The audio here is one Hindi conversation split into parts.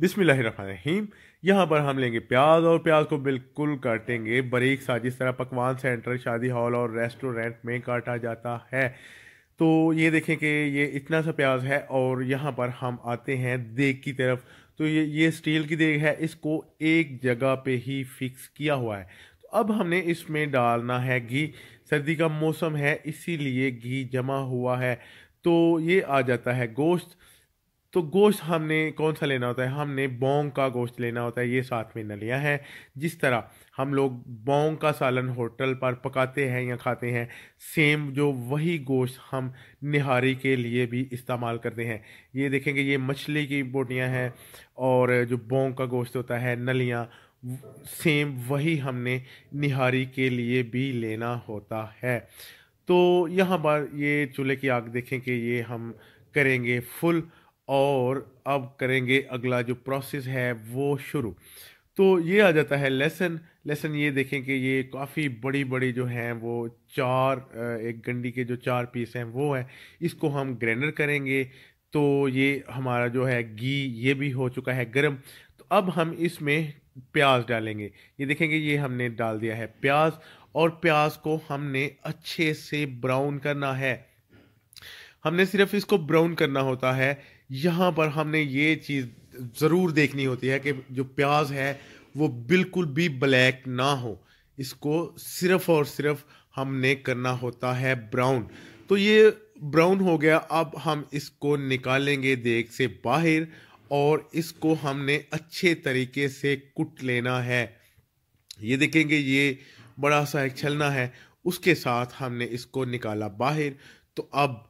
बिसमीम यहाँ पर हम लेंगे प्याज और प्याज को बिल्कुल काटेंगे बरीक सा जिस तरह पकवान सेंटर शादी हॉल और रेस्टोरेंट में काटा जाता है तो ये देखें कि ये इतना सा प्याज है और यहाँ पर हम आते हैं देग की तरफ तो ये ये स्टील की देग है इसको एक जगह पे ही फिक्स किया हुआ है तो अब हमने इसमें डालना है घी सर्दी का मौसम है इसीलिए घी जमा हुआ है तो ये आ जाता है गोश्त तो गोश्त हमने कौन सा लेना होता है हमने बोंग का गोश्त लेना होता है ये साथ में न लिया है जिस तरह हम लोग बोंग का सालन होटल पर पकाते हैं या खाते हैं सेम जो वही गोश्त हम निहारी के लिए भी इस्तेमाल करते हैं ये देखेंगे ये मछली की बोटियां हैं और जो बोंग का गोश्त होता है नलियाँ सेम वही हमने निहारी के लिए भी लेना होता है तो यहाँ पर ये चूल्हे की आग देखें कि ये हम करेंगे फुल और अब करेंगे अगला जो प्रोसेस है वो शुरू तो ये आ जाता है लेसन लेसन ये देखें कि ये काफ़ी बड़ी बड़ी जो हैं वो चार एक गंडी के जो चार पीस हैं वो हैं इसको हम ग्रैंडर करेंगे तो ये हमारा जो है घी ये भी हो चुका है गर्म तो अब हम इसमें प्याज डालेंगे ये देखेंगे ये हमने डाल दिया है प्याज और प्याज को हमने अच्छे से ब्राउन करना है हमने सिर्फ इसको ब्राउन करना होता है यहाँ पर हमने ये चीज़ ज़रूर देखनी होती है कि जो प्याज है वो बिल्कुल भी ब्लैक ना हो इसको सिर्फ और सिर्फ हमने करना होता है ब्राउन तो ये ब्राउन हो गया अब हम इसको निकालेंगे देख से बाहर और इसको हमने अच्छे तरीके से कुट लेना है ये देखेंगे ये बड़ा सा एक छलना है उसके साथ हमने इसको निकाला बाहर तो अब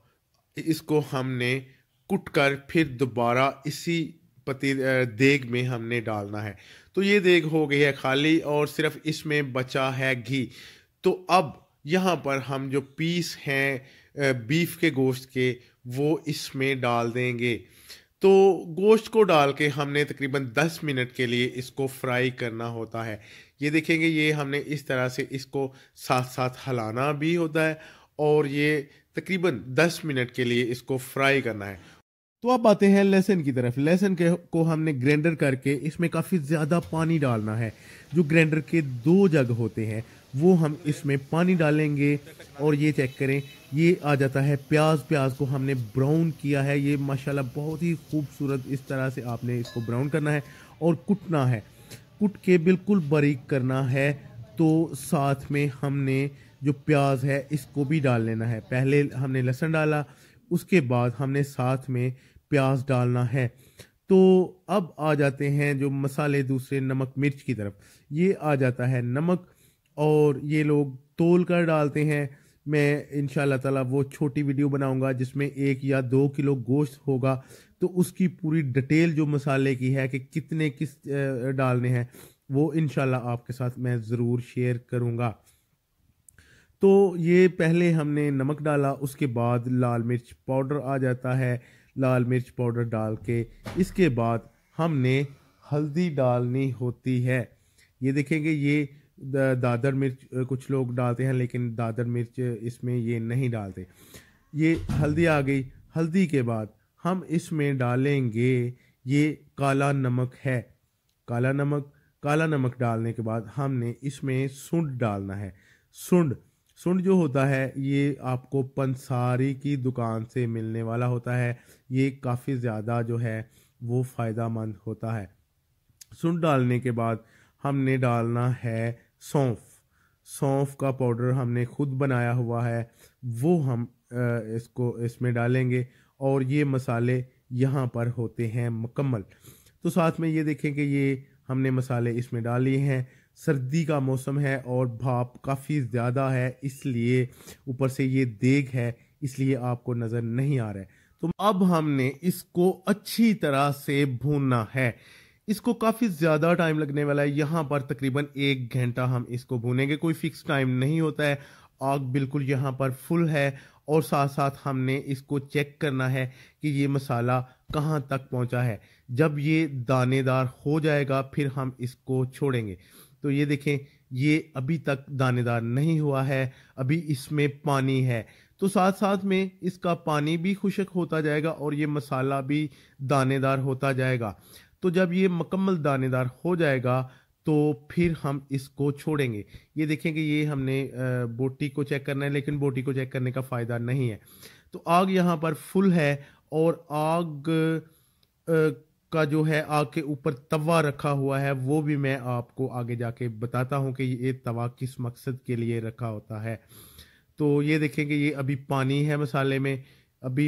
इसको हमने कुट कर फिर दोबारा इसी पति देग में हमने डालना है तो ये देग हो गई है खाली और सिर्फ इसमें बचा है घी तो अब यहाँ पर हम जो पीस हैं बीफ के गोश्त के वो इसमें डाल देंगे तो गोश्त को डाल के हमने तकरीबन 10 मिनट के लिए इसको फ्राई करना होता है ये देखेंगे ये हमने इस तरह से इसको साथ साथ हलाना भी होता है और ये तकरीबन 10 मिनट के लिए इसको फ्राई करना है तो अब आते हैं लहसन की तरफ लहसन के को हमने ग्राइंडर करके इसमें काफ़ी ज़्यादा पानी डालना है जो ग्राइंडर के दो जग होते हैं वो हम इसमें पानी डालेंगे और ये चेक करें ये आ जाता है प्याज प्याज को हमने ब्राउन किया है ये माशाल्लाह बहुत ही खूबसूरत इस तरह से आपने इसको ब्राउन करना है और कुटना है कुट के बिल्कुल बारीक करना है तो साथ में हमने जो प्याज है इसको भी डाल लेना है पहले हमने लहसन डाला उसके बाद हमने साथ में प्याज डालना है तो अब आ जाते हैं जो मसाले दूसरे नमक मिर्च की तरफ ये आ जाता है नमक और ये लोग तोल कर डालते हैं मैं इन ताला वो छोटी वीडियो बनाऊंगा जिसमें एक या दो किलो गोश्त होगा तो उसकी पूरी डिटेल जो मसाले की है कि कितने किस डालने हैं वो इन आपके साथ मैं ज़रूर शेयर करूँगा तो ये पहले हमने नमक डाला उसके बाद लाल मिर्च पाउडर आ जाता है लाल मिर्च पाउडर डाल के इसके बाद हमने हल्दी डालनी होती है ये देखेंगे ये दादर मिर्च कुछ लोग डालते हैं लेकिन दादर मिर्च इसमें ये नहीं डालते ये हल्दी आ गई हल्दी के बाद हम इसमें डालेंगे ये काला नमक है काला नमक काला नमक डालने के बाद हमने इसमें सूंड डालना है सूंड सुंड जो होता है ये आपको पंसारी की दुकान से मिलने वाला होता है ये काफ़ी ज़्यादा जो है वो फ़ायदा मंद होता है सुंड डालने के बाद हमने डालना है सौंफ सौंफ का पाउडर हमने खुद बनाया हुआ है वो हम इसको इसमें डालेंगे और ये मसाले यहाँ पर होते हैं मुकम्मल तो साथ में ये देखें कि ये हमने मसाले इसमें डाले हैं सर्दी का मौसम है और भाप काफ़ी ज़्यादा है इसलिए ऊपर से ये देग है इसलिए आपको नज़र नहीं आ रहा है तो अब हमने इसको अच्छी तरह से भूनना है इसको काफ़ी ज़्यादा टाइम लगने वाला है यहाँ पर तकरीबन एक घंटा हम इसको भूनेंगे कोई फिक्स टाइम नहीं होता है आग बिल्कुल यहाँ पर फुल है और साथ साथ हमने इसको चेक करना है कि ये मसाला कहाँ तक पहुँचा है जब ये दानेदार हो जाएगा फिर हम इसको छोड़ेंगे तो ये देखें ये अभी तक दानेदार नहीं हुआ है अभी इसमें पानी है तो साथ साथ में इसका पानी भी खुशक होता जाएगा और ये मसाला भी दानेदार होता जाएगा तो जब ये मकम्मल दानेदार हो जाएगा तो फिर हम इसको छोड़ेंगे ये देखें कि ये हमने बोटी को चेक करना है लेकिन बोटी को चेक करने का फ़ायदा नहीं है तो आग यहाँ पर फुल है और आग का जो है आग के ऊपर तवा रखा हुआ है वो भी मैं आपको आगे जाके बताता हूँ कि ये तवा किस मकसद के लिए रखा होता है तो ये देखेंगे ये अभी पानी है मसाले में अभी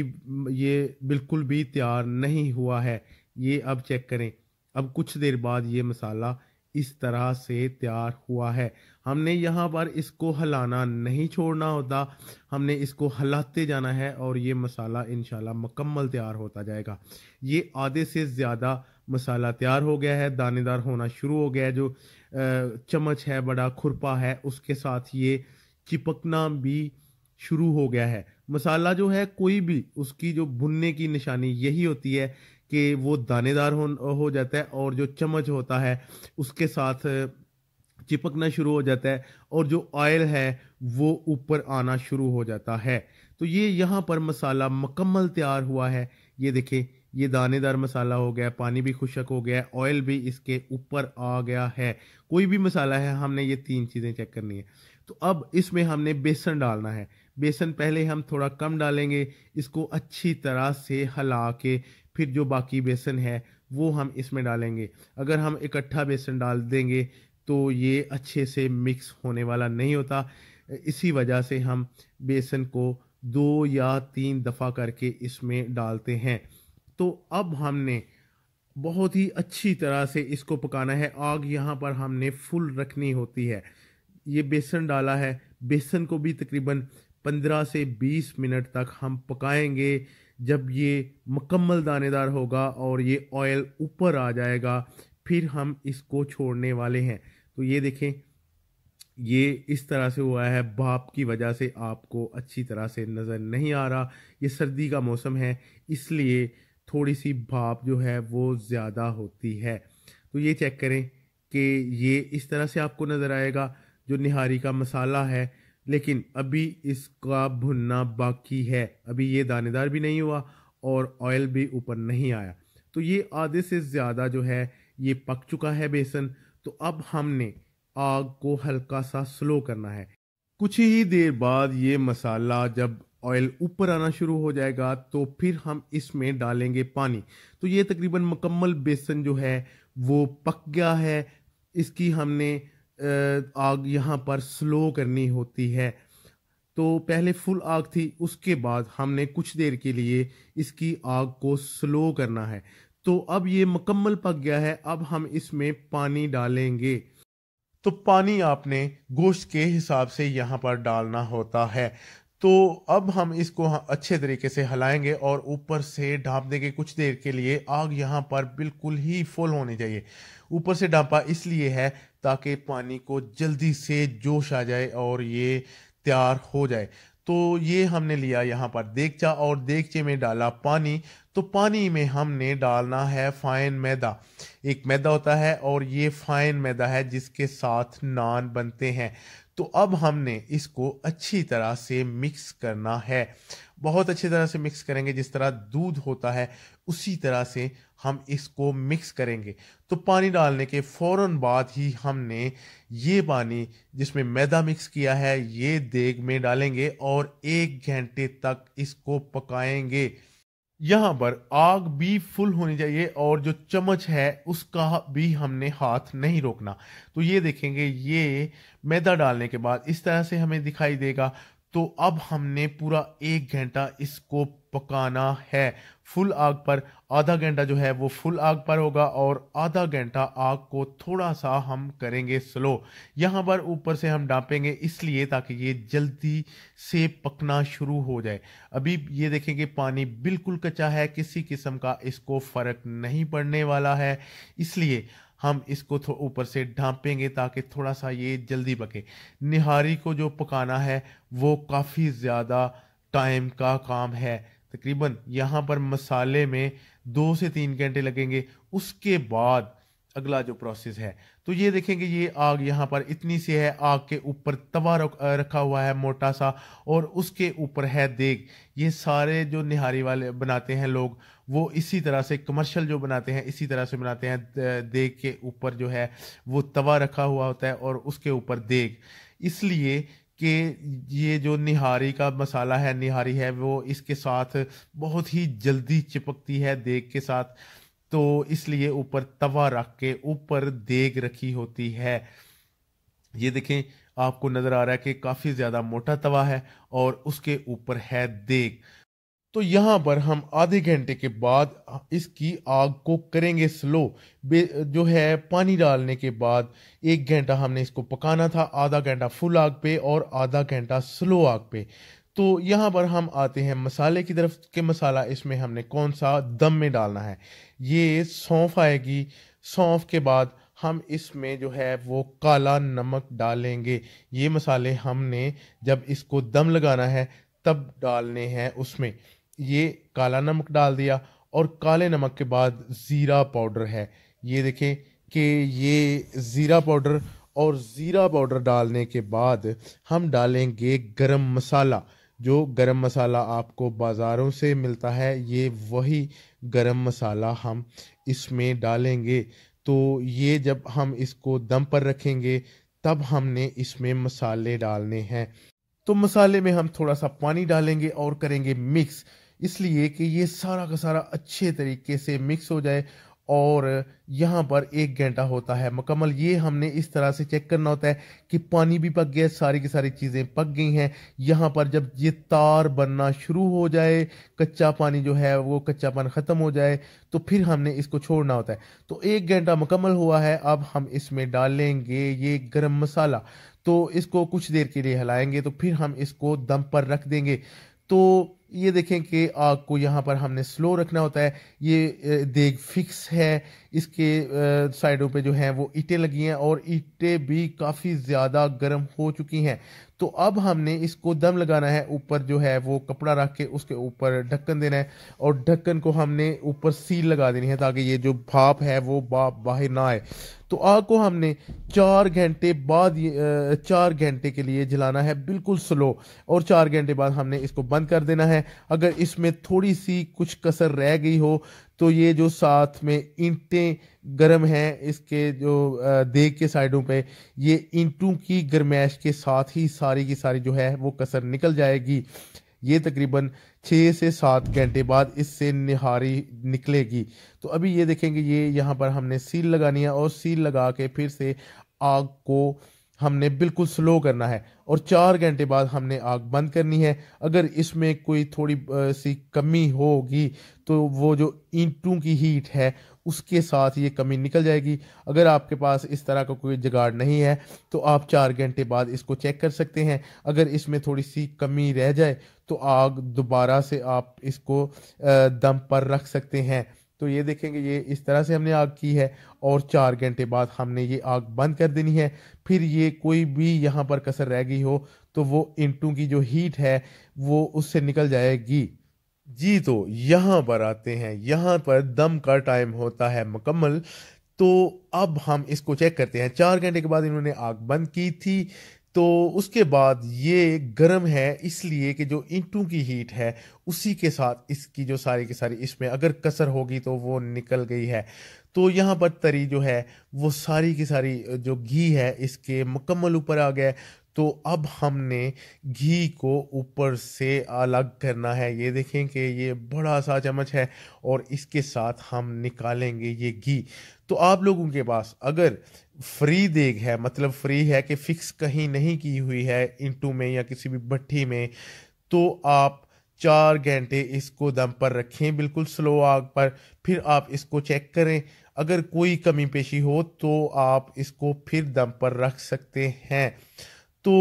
ये बिल्कुल भी तैयार नहीं हुआ है ये अब चेक करें अब कुछ देर बाद ये मसाला इस तरह से तैयार हुआ है हमने यहाँ पर इसको हलाना नहीं छोड़ना होता हमने इसको हलाते जाना है और ये मसाला इनशाला मकम्मल तैयार होता जाएगा ये आधे से ज़्यादा मसाला तैयार हो गया है दानेदार होना शुरू हो गया है जो चम्मच है बड़ा खुरपा है उसके साथ ये चिपकना भी शुरू हो गया है मसाला जो है कोई भी उसकी जो भुनने की निशानी यही होती है कि वो दानेदार हो हो जाता है और जो चम्मच होता है उसके साथ चिपकना शुरू हो जाता है और जो ऑयल है वो ऊपर आना शुरू हो जाता है तो ये यहाँ पर मसाला मकम्मल तैयार हुआ है ये देखें ये दानेदार मसाला हो गया पानी भी खुशक हो गया ऑयल भी इसके ऊपर आ गया है कोई भी मसाला है हमने ये तीन चीज़ें चेक करनी है तो अब इसमें हमने बेसन डालना है बेसन पहले हम थोड़ा कम डालेंगे इसको अच्छी तरह से हला के फिर जो बाकी बेसन है वो हम इसमें डालेंगे अगर हम इकट्ठा बेसन डाल देंगे तो ये अच्छे से मिक्स होने वाला नहीं होता इसी वजह से हम बेसन को दो या तीन दफ़ा करके इसमें डालते हैं तो अब हमने बहुत ही अच्छी तरह से इसको पकाना है आग यहाँ पर हमने फुल रखनी होती है ये बेसन डाला है बेसन को भी तकरीबन 15 से 20 मिनट तक हम पकाएंगे जब ये मुकम्मल दानेदार होगा और ये ऑयल ऊपर आ जाएगा फिर हम इसको छोड़ने वाले हैं तो ये देखें ये इस तरह से हुआ है भाप की वजह से आपको अच्छी तरह से नज़र नहीं आ रहा ये सर्दी का मौसम है इसलिए थोड़ी सी भाप जो है वो ज़्यादा होती है तो ये चेक करें कि ये इस तरह से आपको नज़र आएगा जो निहारी का मसाला है लेकिन अभी इसका भुनना बाकी है अभी ये दानेदार भी नहीं हुआ और ऑयल भी ऊपर नहीं आया तो ये आधे से ज़्यादा जो है ये पक चुका है बेसन तो अब हमने आग को हल्का सा स्लो करना है कुछ ही देर बाद ये मसाला जब ऑयल ऊपर आना शुरू हो जाएगा तो फिर हम इसमें डालेंगे पानी तो ये तकरीबन मुकम्मल बेसन जो है वो पक गया है इसकी हमने आग यहाँ पर स्लो करनी होती है तो पहले फुल आग थी उसके बाद हमने कुछ देर के लिए इसकी आग को स्लो करना है तो अब ये मुकम्मल पक गया है अब हम इसमें पानी डालेंगे तो पानी आपने गोश्त के हिसाब से यहाँ पर डालना होता है तो अब हम इसको अच्छे तरीके से हलाएंगे और ऊपर से ढांप देंगे कुछ देर के लिए आग यहाँ पर बिल्कुल ही फुल होनी चाहिए ऊपर से ढांपा इसलिए है ताकि पानी को जल्दी से जोश आ जाए और ये तैयार हो जाए तो ये हमने लिया यहाँ पर देगचा और देगचे में डाला पानी तो पानी में हमने डालना है फाइन मैदा एक मैदा होता है और ये फाइन मैदा है जिसके साथ नान बनते हैं तो अब हमने इसको अच्छी तरह से मिक्स करना है बहुत अच्छी तरह से मिक्स करेंगे जिस तरह दूध होता है उसी तरह से हम इसको मिक्स करेंगे तो पानी डालने के फ़ौर बाद ही हमने ये पानी जिसमें मैदा मिक्स किया है ये देग में डालेंगे और एक घंटे तक इसको पकाएंगे यहाँ पर आग भी फुल होनी चाहिए और जो चम्मच है उसका भी हमने हाथ नहीं रोकना तो ये देखेंगे ये मैदा डालने के बाद इस तरह से हमें दिखाई देगा तो अब हमने पूरा एक घंटा इसको पकाना है फुल आग पर आधा घंटा जो है वो फुल आग पर होगा और आधा घंटा आग को थोड़ा सा हम करेंगे स्लो यहाँ पर ऊपर से हम डांपेंगे इसलिए ताकि ये जल्दी से पकना शुरू हो जाए अभी ये देखेंगे पानी बिल्कुल कच्चा है किसी किस्म का इसको फ़र्क नहीं पड़ने वाला है इसलिए हम इसको ऊपर से ढांपेंगे ताकि थोड़ा सा ये जल्दी पके निहारी को जो पकाना है वो काफ़ी ज़्यादा टाइम का काम है तकरीबन यहाँ पर मसाले में दो से तीन घंटे लगेंगे उसके बाद अगला जो प्रोसेस है तो ये देखेंगे ये आग यहाँ पर इतनी सी है आग के ऊपर तवा रखा हुआ है मोटा सा और उसके ऊपर है देग ये सारे जो निहारी वाले बनाते हैं लोग वो इसी तरह से कमर्शियल जो बनाते हैं इसी तरह से बनाते हैं देग के ऊपर जो है वो तवा रखा हुआ होता है और उसके ऊपर देग इसलिए कि ये जो निहारी का मसाला है निहारी है वो इसके साथ बहुत ही जल्दी चिपकती है देग के साथ तो इसलिए ऊपर तवा रख के ऊपर देग रखी होती है ये देखें आपको नज़र आ रहा है कि काफ़ी ज़्यादा मोटा तवा है और उसके ऊपर है देग तो यहाँ पर हम आधे घंटे के बाद इसकी आग को करेंगे स्लो जो है पानी डालने के बाद एक घंटा हमने इसको पकाना था आधा घंटा फुल आग पे और आधा घंटा स्लो आग पे तो यहाँ पर हम आते हैं मसाले की तरफ के मसाला इसमें हमने कौन सा दम में डालना है ये सौंफ आएगी सौंफ के बाद हम इसमें जो है वो काला नमक डालेंगे ये मसाले हमने जब इसको दम लगाना है तब डालने हैं उसमें ये काला नमक डाल दिया और काले नमक के बाद ज़ीरा पाउडर है ये देखें कि ये ज़ीरा पाउडर और ज़ीरा पाउडर डालने के बाद हम डालेंगे गरम मसाला जो गरम मसाला आपको बाज़ारों से मिलता है ये वही गरम मसाला हम इसमें डालेंगे तो ये जब हम इसको दम पर रखेंगे तब हमने इसमें मसाले डालने हैं तो मसाले में हम थोड़ा सा पानी डालेंगे और करेंगे मिक्स इसलिए कि ये सारा का सारा अच्छे तरीके से मिक्स हो जाए और यहाँ पर एक घंटा होता है मुकम्मल ये हमने इस तरह से चेक करना होता है कि पानी भी पक गया सारी की सारी चीज़ें पक गई हैं यहाँ पर जब ये तार बनना शुरू हो जाए कच्चा पानी जो है वो कच्चा पानी ख़त्म हो जाए तो फिर हमने इसको छोड़ना होता है तो एक घंटा मुकम्मल हुआ है अब हम इसमें डालेंगे ये गर्म मसाला तो इसको कुछ देर के लिए हिलाएंगे तो फिर हम इसको दम पर रख देंगे तो ये देखें कि आग को यहाँ पर हमने स्लो रखना होता है ये देग फिक्स है इसके साइडों पे जो हैं वो ईटें लगी हैं और ईटें भी काफ़ी ज़्यादा गर्म हो चुकी हैं तो अब हमने इसको दम लगाना है ऊपर जो है वो कपड़ा रख के उसके ऊपर ढक्कन देना है और ढक्कन को हमने ऊपर सील लगा देनी है ताकि ये जो भाप है वो भाप बाहर ना आए तो आग को हमने चार घंटे बाद चार घंटे के लिए जलाना है बिल्कुल स्लो और चार घंटे बाद हमने इसको बंद कर देना है अगर इसमें थोड़ी सी कुछ कसर रह गई हो तो ये जो साथ में ईंटें गर्म हैं इसके जो देग के साइडों पे ये ईंटों की गर्माइश के साथ ही सारी की सारी जो है वो कसर निकल जाएगी ये तकरीबन छः से सात घंटे बाद इससे निहारी निकलेगी तो अभी ये देखेंगे ये यहाँ पर हमने सील लगानी है और सील लगा के फिर से आग को हमने बिल्कुल स्लो करना है और चार घंटे बाद हमने आग बंद करनी है अगर इसमें कोई थोड़ी सी कमी होगी तो वो जो ईंटों की हीट है उसके साथ ये कमी निकल जाएगी अगर आपके पास इस तरह का कोई जगाड़ नहीं है तो आप चार घंटे बाद इसको चेक कर सकते हैं अगर इसमें थोड़ी सी कमी रह जाए तो आग दोबारा से आप इसको दम पर रख सकते हैं तो ये देखेंगे ये इस तरह से हमने आग की है और चार घंटे बाद हमने ये आग बंद कर देनी है फिर ये कोई भी यहाँ पर कसर रह गई हो तो वो इंटू की जो हीट है वो उससे निकल जाएगी जी तो यहाँ पर आते हैं यहाँ पर दम का टाइम होता है मुकम्मल तो अब हम इसको चेक करते हैं चार घंटे के बाद इन्होंने आग बंद की थी तो उसके बाद ये गर्म है इसलिए कि जो इंटू की हीट है उसी के साथ इसकी जो सारी की सारी इसमें अगर कसर होगी तो वो निकल गई है तो यहाँ पर तरी जो है वो सारी की सारी जो घी है इसके मुकम्मल ऊपर आ गया तो अब हमने घी को ऊपर से अलग करना है ये देखें कि ये बड़ा सा चम्मच है और इसके साथ हम निकालेंगे ये घी तो आप लोगों के पास अगर फ्री देग है मतलब फ्री है कि फिक्स कहीं नहीं की हुई है इंटू में या किसी भी भट्टी में तो आप चार घंटे इसको दम पर रखें बिल्कुल स्लो आग पर फिर आप इसको चेक करें अगर कोई कमी पेशी हो तो आप इसको फिर दम पर रख सकते हैं तो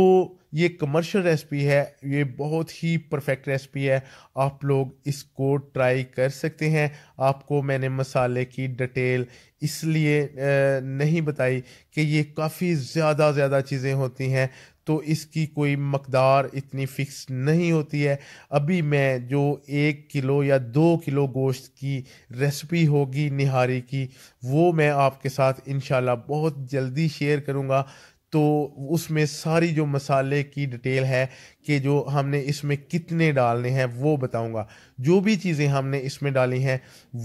ये कमर्शियल रेसिपी है ये बहुत ही परफेक्ट रेसिपी है आप लोग इसको ट्राई कर सकते हैं आपको मैंने मसाले की डिटेल इसलिए नहीं बताई कि ये काफ़ी ज़्यादा ज़्यादा चीज़ें होती हैं तो इसकी कोई मकदार इतनी फ़िक्स नहीं होती है अभी मैं जो एक किलो या दो किलो गोश्त की रेसिपी होगी निहारी की वो मैं आपके साथ इन बहुत जल्दी शेयर करूँगा तो उसमें सारी जो मसाले की डिटेल है कि जो हमने इसमें कितने डालने हैं वो बताऊंगा जो भी चीज़ें हमने इसमें डाली हैं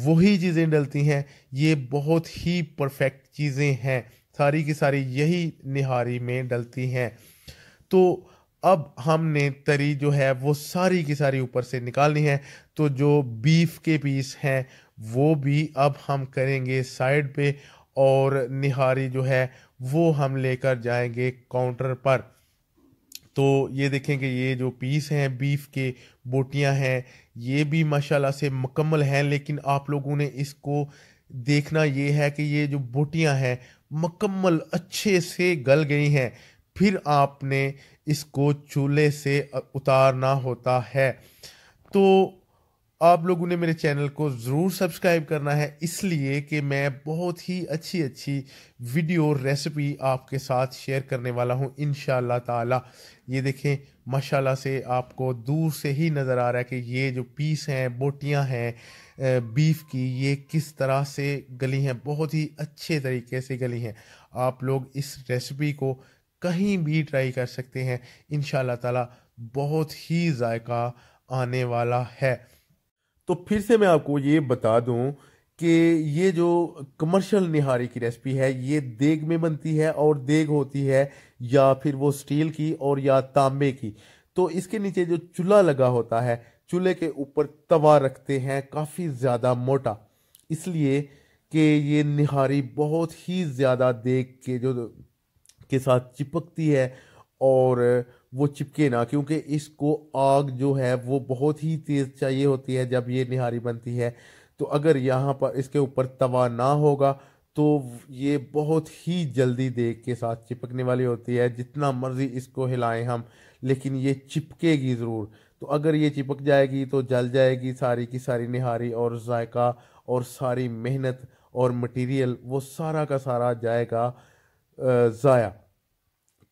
वही चीज़ें डलती हैं ये बहुत ही परफेक्ट चीज़ें हैं सारी की सारी यही निहारी में डलती हैं तो अब हमने तरी जो है वो सारी की सारी ऊपर से निकालनी है तो जो बीफ के पीस हैं वो भी अब हम करेंगे साइड पे और निहारी जो है वो हम लेकर जाएंगे काउंटर पर तो ये देखें कि ये जो पीस हैं बीफ के बोटियां हैं ये भी माशाल्लाह से मुकम्मल हैं लेकिन आप लोगों ने इसको देखना ये है कि ये जो बोटियां हैं मुकम्मल अच्छे से गल गई हैं फिर आपने इसको चूल्हे से उतारना होता है तो आप लोगों ने मेरे चैनल को ज़रूर सब्सक्राइब करना है इसलिए कि मैं बहुत ही अच्छी अच्छी वीडियो रेसिपी आपके साथ शेयर करने वाला हूँ इन ताला ये देखें माशाल्लाह से आपको दूर से ही नज़र आ रहा है कि ये जो पीस हैं बोटियाँ हैं बीफ की ये किस तरह से गली हैं बहुत ही अच्छे तरीके से गली हैं आप लोग इस रेसिपी को कहीं भी ट्राई कर सकते हैं इन ताला बहुत ही जायका आने वाला है तो फिर से मैं आपको ये बता दूं कि ये जो कमर्शियल निहारी की रेसिपी है ये देग में बनती है और देग होती है या फिर वो स्टील की और या तांबे की तो इसके नीचे जो चूल्हा लगा होता है चूल्हे के ऊपर तवा रखते हैं काफ़ी ज़्यादा मोटा इसलिए कि ये निहारी बहुत ही ज़्यादा देग के जो के साथ चिपकती है और वो चिपके ना क्योंकि इसको आग जो है वो बहुत ही तेज़ चाहिए होती है जब ये निहारी बनती है तो अगर यहाँ पर इसके ऊपर तवा ना होगा तो ये बहुत ही जल्दी देख के साथ चिपकने वाली होती है जितना मर्ज़ी इसको हिलाएं हम लेकिन ये चिपकेगी ज़रूर तो अगर ये चिपक जाएगी तो जल जाएगी सारी की सारी निहारी और जायका और सारी मेहनत और मटेरियल वो सारा का सारा जाएगा ज़ाया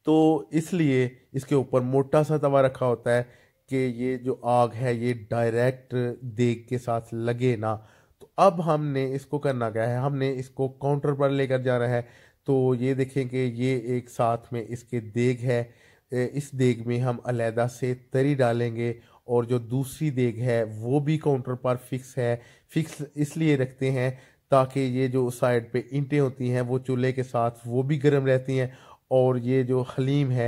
तो इसलिए इसके ऊपर मोटा सा तवा रखा होता है कि ये जो आग है ये डायरेक्ट देग के साथ लगे ना तो अब हमने इसको करना क्या है हमने इसको काउंटर पर लेकर जाना है तो ये देखें कि ये एक साथ में इसके देग है इस देग में हम अलहदा से तरी डालेंगे और जो दूसरी देग है वो भी काउंटर पर फिक्स है फिक्स इसलिए रखते हैं ताकि ये जो साइड पे ईंटें होती हैं वो चूल्हे के साथ वो भी गर्म रहती हैं और ये जो हलीम है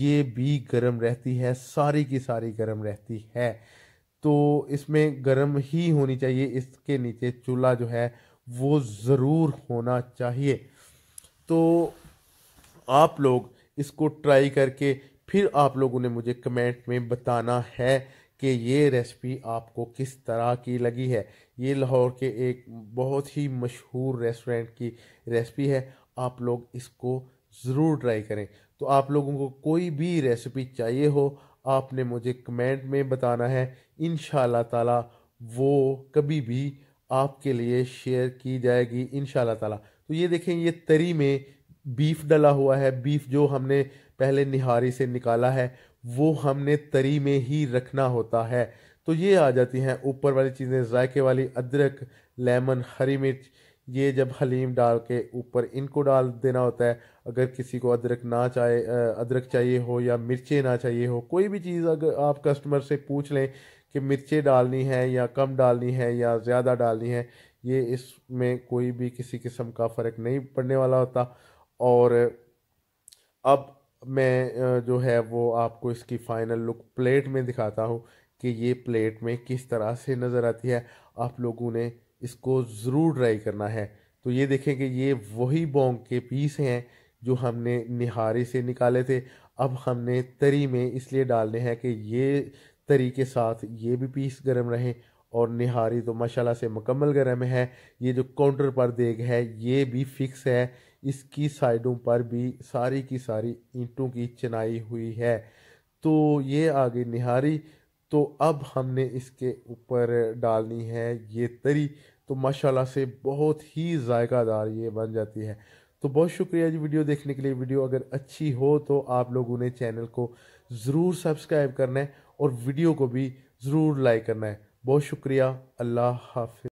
ये भी गर्म रहती है सारी की सारी गर्म रहती है तो इसमें गर्म ही होनी चाहिए इसके नीचे चूल्हा जो है वो ज़रूर होना चाहिए तो आप लोग इसको ट्राई करके फिर आप लोगों ने मुझे कमेंट में बताना है कि ये रेसिपी आपको किस तरह की लगी है ये लाहौर के एक बहुत ही मशहूर रेस्टोरेंट की रेसिपी है आप लोग इसको ज़रूर ट्राई करें तो आप लोगों को कोई भी रेसिपी चाहिए हो आपने मुझे कमेंट में बताना है इन ताला वो कभी भी आपके लिए शेयर की जाएगी इन ताला तो ये देखें ये तरी में बीफ डला हुआ है बीफ जो हमने पहले निहारी से निकाला है वो हमने तरी में ही रखना होता है तो ये आ जाती हैं ऊपर वाली चीज़ें जायके वाली अदरक लेमन हरी मिर्च ये जब हलीम डाल के ऊपर इनको डाल देना होता है अगर किसी को अदरक ना चाहे अदरक चाहिए हो या मिर्चें ना चाहिए हो कोई भी चीज़ अगर आप कस्टमर से पूछ लें कि मिर्चें डालनी है या कम डालनी है या ज़्यादा डालनी है ये इसमें कोई भी किसी किस्म का फ़र्क नहीं पड़ने वाला होता और अब मैं जो है वो आपको इसकी फ़ाइनल लुक प्लेट में दिखाता हूँ कि ये प्लेट में किस तरह से नज़र आती है आप लोगों ने इसको ज़रूर ट्राई करना है तो ये देखें कि ये वही बोंग के पीस हैं जो हमने निहारे से निकाले थे अब हमने तरी में इसलिए डालने हैं कि ये तरी के साथ ये भी पीस गर्म रहें और निहारी तो माशाल्लाह से मुकम्मल गर्म है ये जो काउंटर पर देग है ये भी फिक्स है इसकी साइडों पर भी सारी की सारी ईंटों की चनाई हुई है तो ये आगे निहारी तो अब हमने इसके ऊपर डालनी है ये तरी तो माशाल्लाह से बहुत ही जायकादार ये बन जाती है तो बहुत शुक्रिया जी वीडियो देखने के लिए वीडियो अगर अच्छी हो तो आप लोगों ने चैनल को ज़रूर सब्सक्राइब करना है और वीडियो को भी ज़रूर लाइक करना है बहुत शुक्रिया अल्लाह हाफि